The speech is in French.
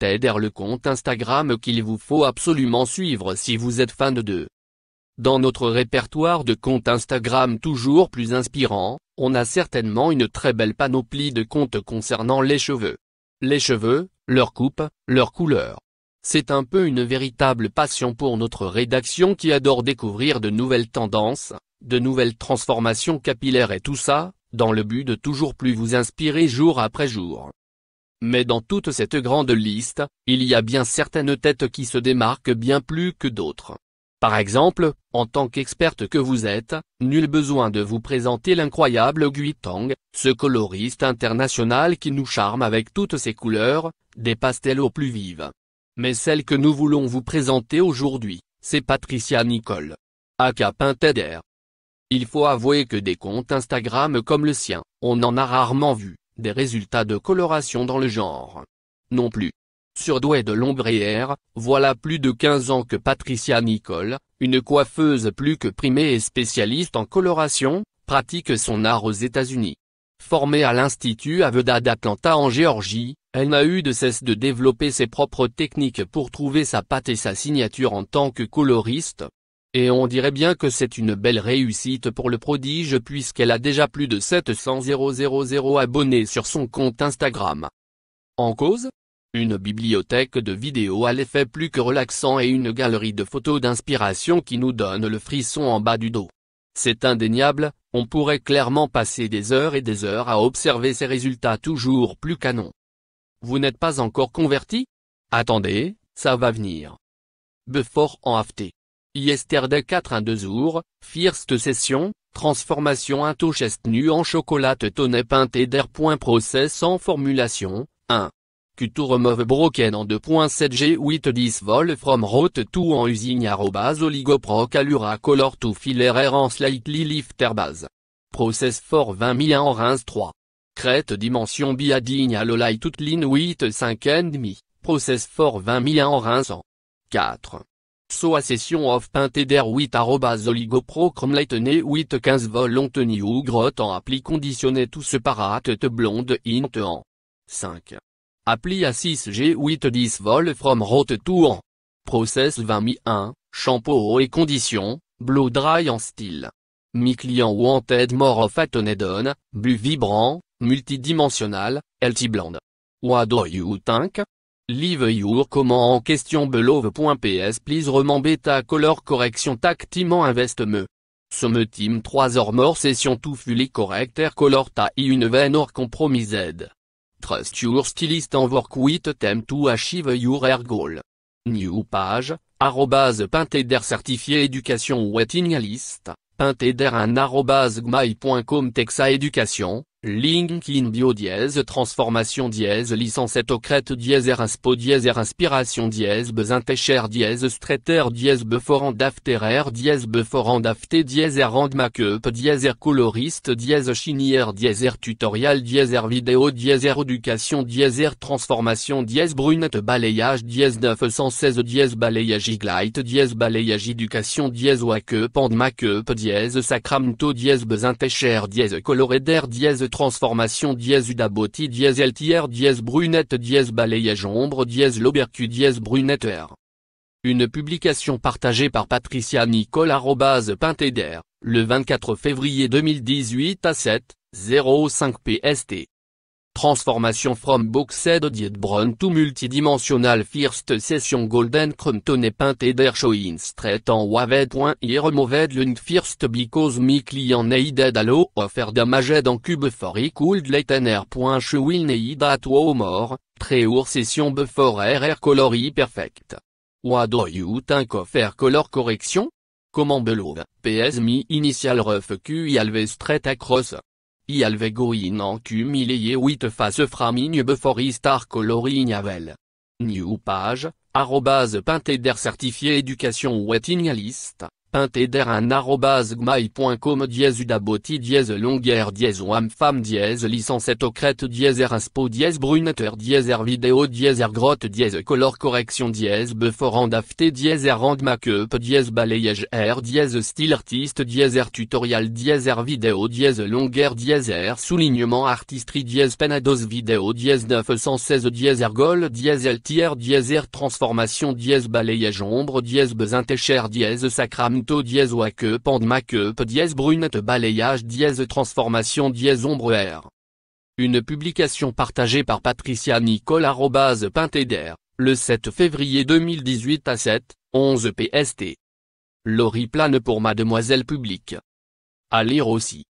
Ted le compte Instagram qu'il vous faut absolument suivre si vous êtes fan de. deux. Dans notre répertoire de comptes Instagram toujours plus inspirants, on a certainement une très belle panoplie de comptes concernant les cheveux. Les cheveux, leur coupe, leur couleur. C'est un peu une véritable passion pour notre rédaction qui adore découvrir de nouvelles tendances, de nouvelles transformations capillaires et tout ça, dans le but de toujours plus vous inspirer jour après jour. Mais dans toute cette grande liste, il y a bien certaines têtes qui se démarquent bien plus que d'autres. Par exemple, en tant qu'experte que vous êtes, nul besoin de vous présenter l'incroyable Gui Tang, ce coloriste international qui nous charme avec toutes ses couleurs, des pastels aux plus vives. Mais celle que nous voulons vous présenter aujourd'hui, c'est Patricia Nicole. Aka Pinteder. Il faut avouer que des comptes Instagram comme le sien, on en a rarement vu des résultats de coloration dans le genre. Non plus. Surdouée de air, voilà plus de 15 ans que Patricia Nicole, une coiffeuse plus que primée et spécialiste en coloration, pratique son art aux États-Unis. Formée à l'Institut Aveda d'Atlanta en Géorgie, elle n'a eu de cesse de développer ses propres techniques pour trouver sa patte et sa signature en tant que coloriste, et on dirait bien que c'est une belle réussite pour le prodige puisqu'elle a déjà plus de 700 000 abonnés sur son compte Instagram. En cause une bibliothèque de vidéos à l'effet plus que relaxant et une galerie de photos d'inspiration qui nous donne le frisson en bas du dos. C'est indéniable, on pourrait clairement passer des heures et des heures à observer ces résultats toujours plus canons. Vous n'êtes pas encore converti Attendez, ça va venir. Before en hafté. Yesterday 4 1 2 jours, First Session, Transformation into Chest Nu en chocolat Tonnet peinté d'Air. Process en Formulation, 1. Q2 remove broken en 2.7 G8 10 vol from route to en usine arrobas oligoproc color to filer air en slightly lifter base. Process for 20 en rince 3. Crête dimension biadigne à toute ligne 8 5 demi. Process for 20 en en 4. So session of d'air 8 arrobas lightené 8 15 vol on tenu ou grotte en appli conditionné tout ce blonde int en 5. Appli à 6 G 8 10 vol from rote to en process 20 mi 1, shampoo et condition, blow dry en style. Mi client wanted more of on, bu vibrant, multidimensional, LT blonde. What do you think? Live your comment en question below.ps please roman beta color correction tactiment invest me. Somme team 3 or more session tout fully correct air color ta i une veine or compromised. Trust your stylist en work with them to achieve your air goal. New page, arrobase certifié éducation waiting list, Pinteder un arrobase gmail.com texa éducation, in bio dièse transformation dièse licence crête dièse eraspo dièse inspiration dièse bezintécher dièse stretter dièse beforand air dièse beforand after dièse rand cup dièse coloriste dièse chinière dièse tutorial dièse vidéo dièse éducation dièse transformation dièse brunette balayage dièse 916 dièse balayage iglite dièse balayage éducation dièse waqueup and cup dièse sacramento dièse bezintécher dièse d'air dièse transformation dièse udaboti dièse LTR dièse brunette dièse balayage ombre dièse l'obercu dièse brunette R. Une publication partagée par Patricia Nicole Pinteder, le 24 février 2018 à 7, 05 PST. Transformation from boxed diet brown to multidimensional first session golden tone painted show in straight en waved point removed lund first because me client needed allo offer damaged en cube for cool' cooled air point showing need at more, très our session before air color color perfect. What do you think of air color correction? Comment below, PS me initial rough Q alve straight across. I alvegoin ancum ilie huit face framinub colori colorignavel. New page, arrobase certifié éducation wet pinteder1.gmail.com dièse udaboti dièse longueur dièse femme dièse licence ocrète dièse raspo dièse brunateur dièse vidéo dièse grotte dièse color correction dièse beforand afté dièse rand cup dièse balayage air dièse style artiste dièse tutorial dièse vidéo dièse longueur dièse soulignement artistry dièse penados vidéo dièse 916 dièse gol dièse altière dièse transformation dièse balayage ombre dièse bezintécher dièse sacram dièse à que balayage dièse transformation dièse ombre Une publication partagée par Patricia Nicole Pinteder, le 7 février 2018 à 7, 11 PST. Lori plane pour Mademoiselle Publique. À lire aussi.